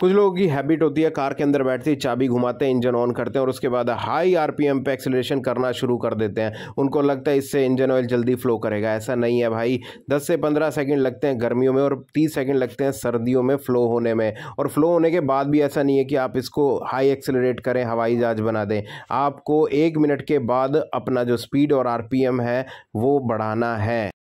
कुछ लोगों की हैबिट होती है कार के अंदर बैठते ही चाबी घुमाते हैं इंजन ऑन करते हैं और उसके बाद हाई आरपीएम पे एक्सेलरेशन करना शुरू कर देते हैं उनको लगता है इससे इंजन ऑयल जल्दी फ्लो करेगा ऐसा नहीं है भाई दस से पंद्रह सेकेंड लगते हैं गर्मियों में और तीस सेकेंड लगते हैं सर्दियों में फ़्लो होने में और फ़्लो होने के बाद भी ऐसा नहीं है कि आप इसको हाई एक्सेलरेट करें हवाई जहाज बना दें आपको एक मिनट के बाद अपना जो स्पीड और आर है वो बढ़ाना है